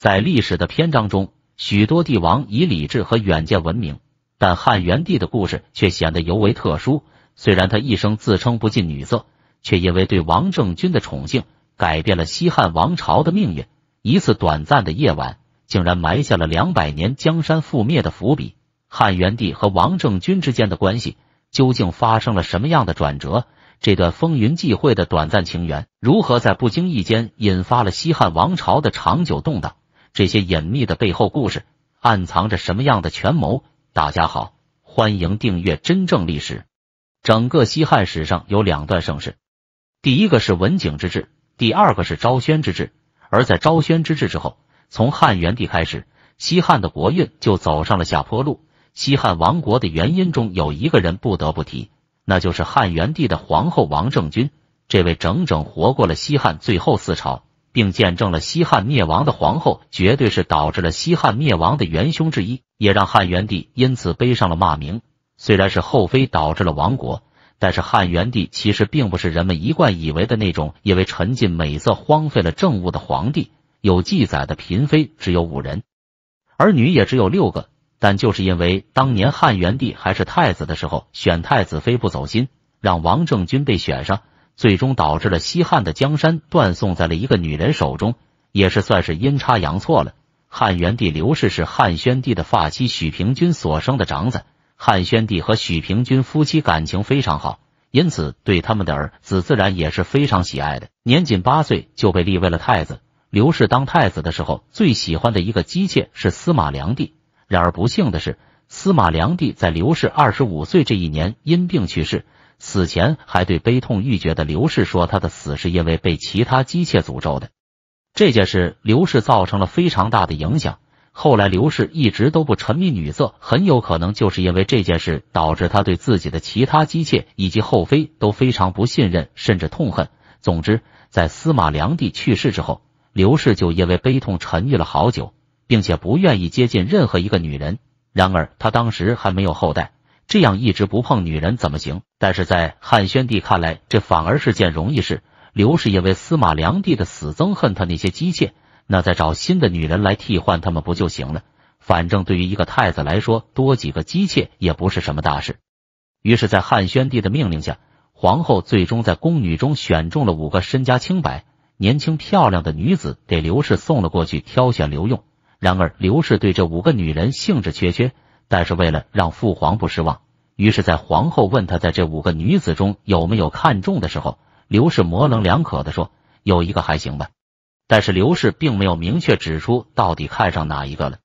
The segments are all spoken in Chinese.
在历史的篇章中，许多帝王以理智和远见闻名，但汉元帝的故事却显得尤为特殊。虽然他一生自称不近女色，却因为对王政君的宠幸，改变了西汉王朝的命运。一次短暂的夜晚，竟然埋下了两百年江山覆灭的伏笔。汉元帝和王政君之间的关系究竟发生了什么样的转折？这段风云际会的短暂情缘，如何在不经意间引发了西汉王朝的长久动荡？这些隐秘的背后故事，暗藏着什么样的权谋？大家好，欢迎订阅《真正历史》。整个西汉史上有两段盛世，第一个是文景之治，第二个是昭宣之治。而在昭宣之治之后，从汉元帝开始，西汉的国运就走上了下坡路。西汉亡国的原因中有一个人不得不提，那就是汉元帝的皇后王政君，这位整整活过了西汉最后四朝。并见证了西汉灭亡的皇后，绝对是导致了西汉灭亡的元凶之一，也让汉元帝因此背上了骂名。虽然是后妃导致了亡国，但是汉元帝其实并不是人们一贯以为的那种因为沉浸美色荒废了政务的皇帝。有记载的嫔妃只有五人，儿女也只有六个，但就是因为当年汉元帝还是太子的时候选太子妃不走心，让王政君被选上。最终导致了西汉的江山断送在了一个女人手中，也是算是阴差阳错了。汉元帝刘氏是汉宣帝的发妻许平君所生的长子，汉宣帝和许平君夫妻感情非常好，因此对他们的儿子自然也是非常喜爱的。年仅八岁就被立为了太子。刘氏当太子的时候，最喜欢的一个姬妾是司马良娣。然而不幸的是，司马良娣在刘氏二十五岁这一年因病去世。死前还对悲痛欲绝的刘氏说，他的死是因为被其他姬妾诅咒的。这件事刘氏造成了非常大的影响。后来刘氏一直都不沉迷女色，很有可能就是因为这件事导致他对自己的其他姬妾以及后妃都非常不信任，甚至痛恨。总之，在司马良帝去世之后，刘氏就因为悲痛沉郁了好久，并且不愿意接近任何一个女人。然而他当时还没有后代。这样一直不碰女人怎么行？但是在汉宣帝看来，这反而是件容易事。刘氏因为司马良帝的死憎恨他那些姬妾，那再找新的女人来替换他们不就行了？反正对于一个太子来说，多几个姬妾也不是什么大事。于是，在汉宣帝的命令下，皇后最终在宫女中选中了五个身家清白、年轻漂亮的女子，给刘氏送了过去挑选。留用，然而刘氏对这五个女人兴致缺缺。但是为了让父皇不失望，于是，在皇后问他在这五个女子中有没有看中的时候，刘氏模棱两可的说：“有一个还行吧。”但是刘氏并没有明确指出到底看上哪一个了。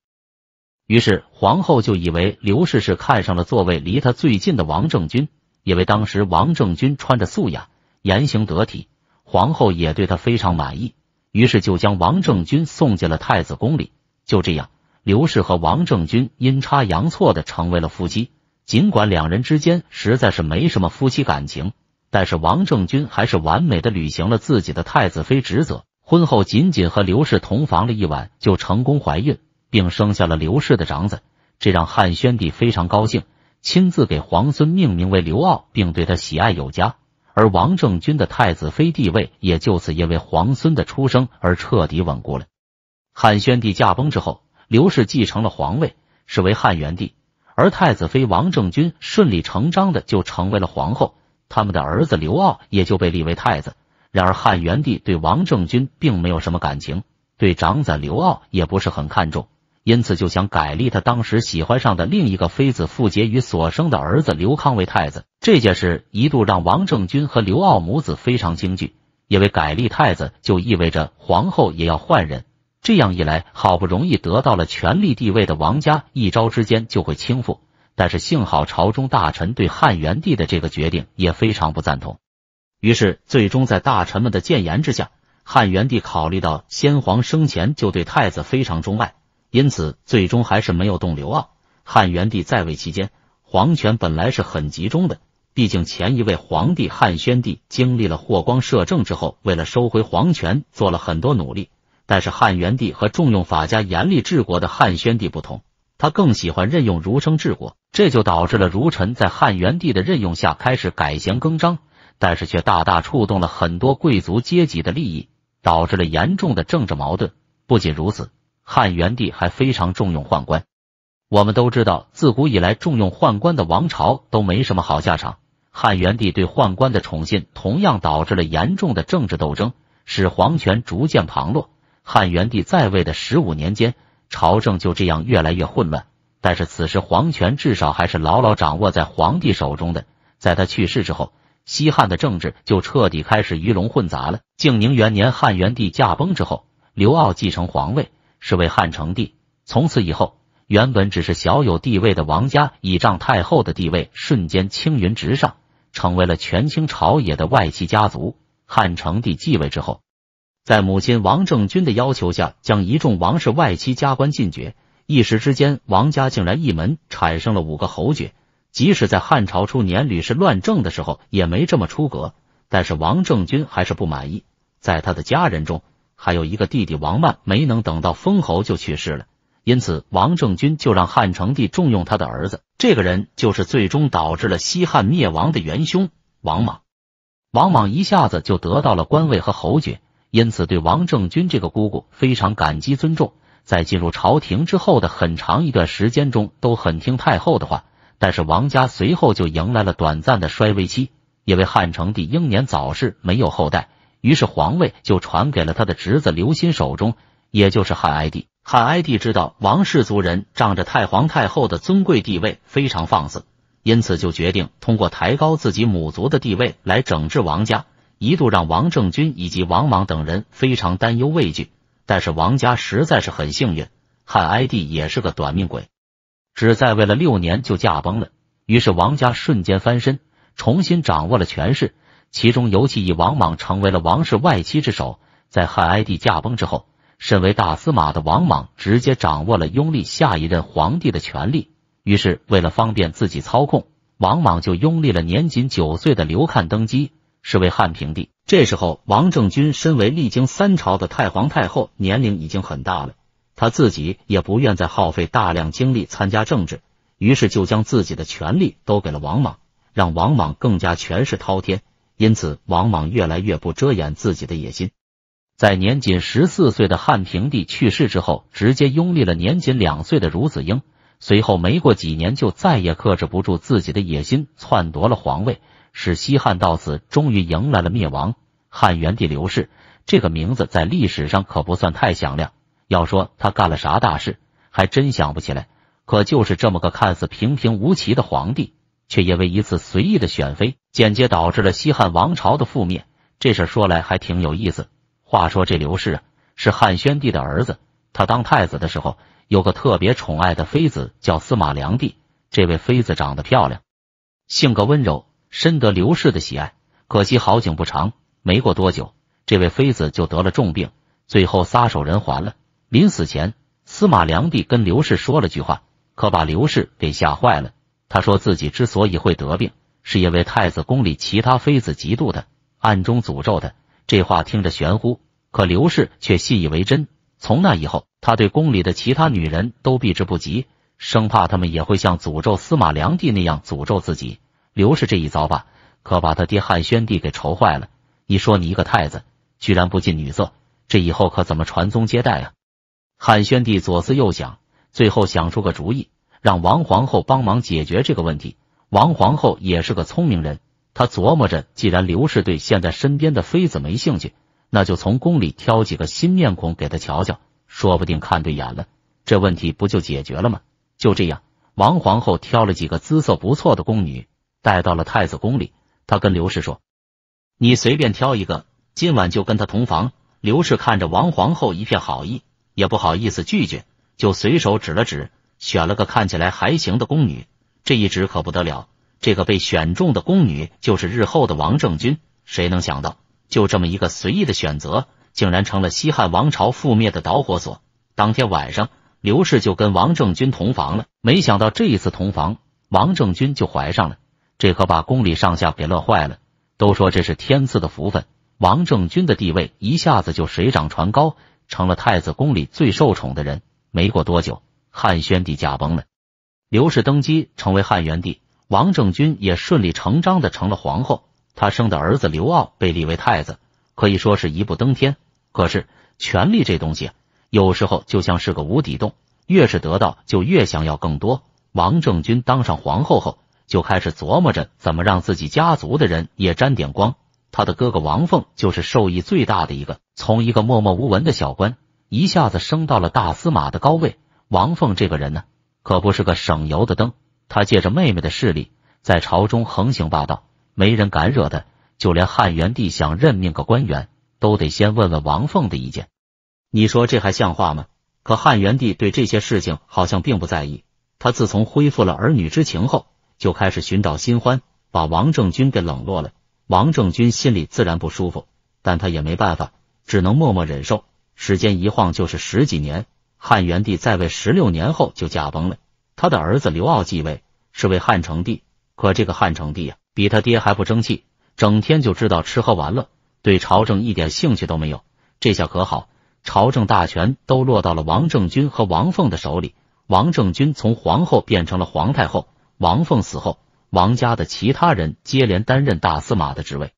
于是皇后就以为刘氏是看上了座位离她最近的王政君，因为当时王政君穿着素雅，言行得体，皇后也对她非常满意，于是就将王政君送进了太子宫里。就这样。刘氏和王正军阴差阳错的成为了夫妻，尽管两人之间实在是没什么夫妻感情，但是王正军还是完美的履行了自己的太子妃职责。婚后仅仅和刘氏同房了一晚，就成功怀孕，并生下了刘氏的长子，这让汉宣帝非常高兴，亲自给皇孙命名为刘骜，并对他喜爱有加。而王正军的太子妃地位也就此因为皇孙的出生而彻底稳固了。汉宣帝驾崩之后。刘氏继承了皇位，是为汉元帝，而太子妃王政君顺理成章的就成为了皇后，他们的儿子刘骜也就被立为太子。然而汉元帝对王政君并没有什么感情，对长子刘骜也不是很看重，因此就想改立他当时喜欢上的另一个妃子傅婕妤所生的儿子刘康为太子。这件事一度让王政君和刘骜母子非常惊惧，因为改立太子就意味着皇后也要换人。这样一来，好不容易得到了权力地位的王家，一朝之间就会倾覆。但是幸好朝中大臣对汉元帝的这个决定也非常不赞同，于是最终在大臣们的谏言之下，汉元帝考虑到先皇生前就对太子非常钟爱，因此最终还是没有动刘骜。汉元帝在位期间，皇权本来是很集中的，毕竟前一位皇帝汉宣帝经历了霍光摄政之后，为了收回皇权做了很多努力。但是汉元帝和重用法家严厉治国的汉宣帝不同，他更喜欢任用儒生治国，这就导致了儒臣在汉元帝的任用下开始改弦更张，但是却大大触动了很多贵族阶级的利益，导致了严重的政治矛盾。不仅如此，汉元帝还非常重用宦官。我们都知道，自古以来重用宦官的王朝都没什么好下场。汉元帝对宦官的宠信，同样导致了严重的政治斗争，使皇权逐渐旁落。汉元帝在位的十五年间，朝政就这样越来越混乱。但是此时皇权至少还是牢牢掌握在皇帝手中的。在他去世之后，西汉的政治就彻底开始鱼龙混杂了。建宁元年，汉元帝驾崩之后，刘骜继承皇位，是为汉成帝。从此以后，原本只是小有地位的王家，倚仗太后的地位，瞬间青云直上，成为了权倾朝野的外戚家族。汉成帝继位之后。在母亲王正君的要求下，将一众王氏外戚加官进爵，一时之间，王家竟然一门产生了五个侯爵。即使在汉朝初年吕氏乱政的时候，也没这么出格。但是王正君还是不满意，在他的家人中，还有一个弟弟王曼没能等到封侯就去世了。因此，王正君就让汉成帝重用他的儿子，这个人就是最终导致了西汉灭亡的元凶王莽。王莽一下子就得到了官位和侯爵。因此，对王政君这个姑姑非常感激尊重，在进入朝廷之后的很长一段时间中，都很听太后的话。但是，王家随后就迎来了短暂的衰微期，因为汉成帝英年早逝，没有后代，于是皇位就传给了他的侄子刘歆手中，也就是汉哀帝。汉哀帝知道王氏族人仗着太皇太后的尊贵地位非常放肆，因此就决定通过抬高自己母族的地位来整治王家。一度让王政君以及王莽等人非常担忧畏惧，但是王家实在是很幸运，汉哀帝也是个短命鬼，只在位了六年就驾崩了。于是王家瞬间翻身，重新掌握了权势。其中尤其以王莽成为了王室外戚之首。在汉哀帝驾崩之后，身为大司马的王莽直接掌握了拥立下一任皇帝的权利。于是为了方便自己操控，王莽就拥立了年仅九岁的刘衎登基。是为汉平帝。这时候，王政君身为历经三朝的太皇太后，年龄已经很大了，她自己也不愿再耗费大量精力参加政治，于是就将自己的权力都给了王莽，让王莽更加权势滔天。因此，王莽越来越不遮掩自己的野心。在年仅十四岁的汉平帝去世之后，直接拥立了年仅两岁的孺子婴，随后没过几年，就再也克制不住自己的野心，篡夺了皇位。使西汉到此终于迎来了灭亡。汉元帝刘氏这个名字在历史上可不算太响亮，要说他干了啥大事，还真想不起来。可就是这么个看似平平无奇的皇帝，却因为一次随意的选妃，间接导致了西汉王朝的覆灭。这事说来还挺有意思。话说这刘氏啊，是汉宣帝的儿子，他当太子的时候有个特别宠爱的妃子叫司马良娣，这位妃子长得漂亮，性格温柔。深得刘氏的喜爱，可惜好景不长，没过多久，这位妃子就得了重病，最后撒手人寰了。临死前，司马良帝跟刘氏说了句话，可把刘氏给吓坏了。他说自己之所以会得病，是因为太子宫里其他妃子嫉妒他，暗中诅咒他。这话听着玄乎，可刘氏却信以为真。从那以后，他对宫里的其他女人都避之不及，生怕他们也会像诅咒司马良帝那样诅咒自己。刘氏这一遭吧，可把他爹汉宣帝给愁坏了。你说你一个太子，居然不近女色，这以后可怎么传宗接代啊？汉宣帝左思右想，最后想出个主意，让王皇后帮忙解决这个问题。王皇后也是个聪明人，她琢磨着，既然刘氏对现在身边的妃子没兴趣，那就从宫里挑几个新面孔给他瞧瞧，说不定看对眼了，这问题不就解决了吗？就这样，王皇后挑了几个姿色不错的宫女。带到了太子宫里，他跟刘氏说：“你随便挑一个，今晚就跟他同房。”刘氏看着王皇后一片好意，也不好意思拒绝，就随手指了指，选了个看起来还行的宫女。这一指可不得了，这个被选中的宫女就是日后的王政君。谁能想到，就这么一个随意的选择，竟然成了西汉王朝覆灭的导火索。当天晚上，刘氏就跟王政君同房了。没想到这一次同房，王政君就怀上了。这可把宫里上下给乐坏了，都说这是天赐的福分。王政君的地位一下子就水涨船高，成了太子宫里最受宠的人。没过多久，汉宣帝驾崩了，刘氏登基成为汉元帝，王政君也顺理成章的成了皇后。她生的儿子刘骜被立为太子，可以说是一步登天。可是权力这东西，有时候就像是个无底洞，越是得到，就越想要更多。王政君当上皇后后。就开始琢磨着怎么让自己家族的人也沾点光。他的哥哥王凤就是受益最大的一个，从一个默默无闻的小官，一下子升到了大司马的高位。王凤这个人呢，可不是个省油的灯，他借着妹妹的势力，在朝中横行霸道，没人敢惹他。就连汉元帝想任命个官员，都得先问问王凤的意见。你说这还像话吗？可汉元帝对这些事情好像并不在意。他自从恢复了儿女之情后，就开始寻找新欢，把王正军给冷落了。王正军心里自然不舒服，但他也没办法，只能默默忍受。时间一晃就是十几年。汉元帝在位十六年后就驾崩了，他的儿子刘骜继位，是为汉成帝。可这个汉成帝呀，比他爹还不争气，整天就知道吃喝玩乐，对朝政一点兴趣都没有。这下可好，朝政大权都落到了王正军和王凤的手里。王正军从皇后变成了皇太后。王凤死后，王家的其他人接连担任大司马的职位。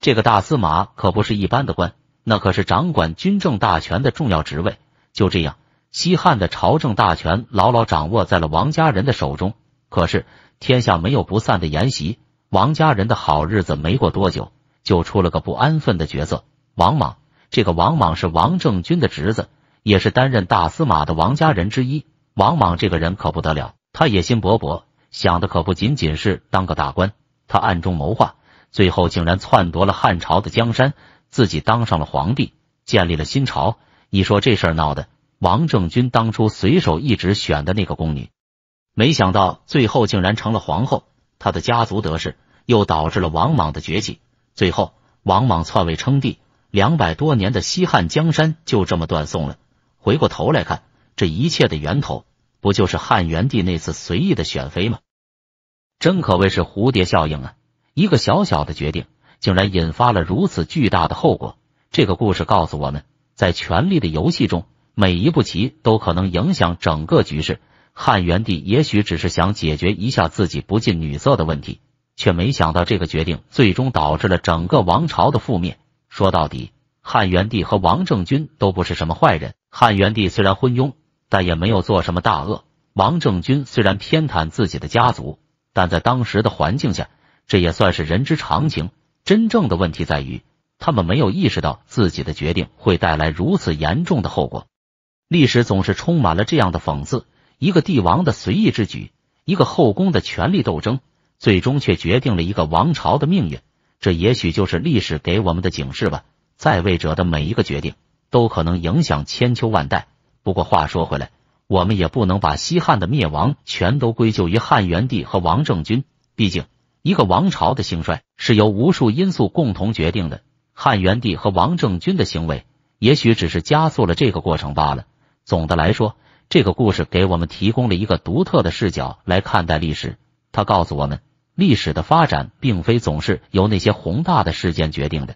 这个大司马可不是一般的官，那可是掌管军政大权的重要职位。就这样，西汉的朝政大权牢牢掌握在了王家人的手中。可是，天下没有不散的筵席，王家人的好日子没过多久就出了个不安分的角色——王莽。这个王莽是王政君的侄子，也是担任大司马的王家人之一。王莽这个人可不得了，他野心勃勃。想的可不仅仅是当个大官，他暗中谋划，最后竟然篡夺了汉朝的江山，自己当上了皇帝，建立了新朝。你说这事儿闹的，王政君当初随手一指选的那个宫女，没想到最后竟然成了皇后，她的家族得势，又导致了王莽的崛起，最后王莽篡位称帝，两百多年的西汉江山就这么断送了。回过头来看，这一切的源头。不就是汉元帝那次随意的选妃吗？真可谓是蝴蝶效应啊！一个小小的决定，竟然引发了如此巨大的后果。这个故事告诉我们，在权力的游戏中，每一步棋都可能影响整个局势。汉元帝也许只是想解决一下自己不近女色的问题，却没想到这个决定最终导致了整个王朝的覆灭。说到底，汉元帝和王政君都不是什么坏人。汉元帝虽然昏庸。但也没有做什么大恶。王正军虽然偏袒自己的家族，但在当时的环境下，这也算是人之常情。真正的问题在于，他们没有意识到自己的决定会带来如此严重的后果。历史总是充满了这样的讽刺：一个帝王的随意之举，一个后宫的权力斗争，最终却决定了一个王朝的命运。这也许就是历史给我们的警示吧。在位者的每一个决定，都可能影响千秋万代。不过话说回来，我们也不能把西汉的灭亡全都归咎于汉元帝和王政君。毕竟，一个王朝的兴衰是由无数因素共同决定的。汉元帝和王政君的行为，也许只是加速了这个过程罢了。总的来说，这个故事给我们提供了一个独特的视角来看待历史。它告诉我们，历史的发展并非总是由那些宏大的事件决定的。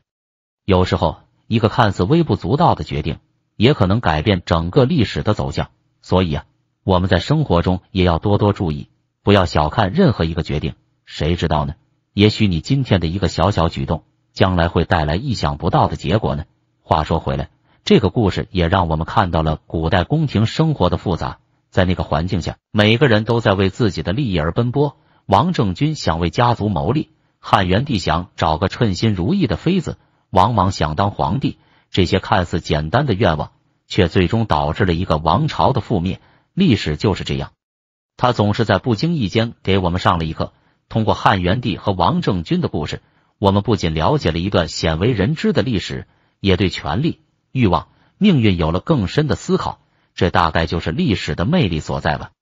有时候，一个看似微不足道的决定。也可能改变整个历史的走向，所以啊，我们在生活中也要多多注意，不要小看任何一个决定，谁知道呢？也许你今天的一个小小举动，将来会带来意想不到的结果呢。话说回来，这个故事也让我们看到了古代宫廷生活的复杂，在那个环境下，每个人都在为自己的利益而奔波。王政君想为家族谋利，汉元帝想找个称心如意的妃子，王莽想当皇帝。这些看似简单的愿望，却最终导致了一个王朝的覆灭。历史就是这样，他总是在不经意间给我们上了一课。通过汉元帝和王政君的故事，我们不仅了解了一段鲜为人知的历史，也对权力、欲望、命运有了更深的思考。这大概就是历史的魅力所在吧。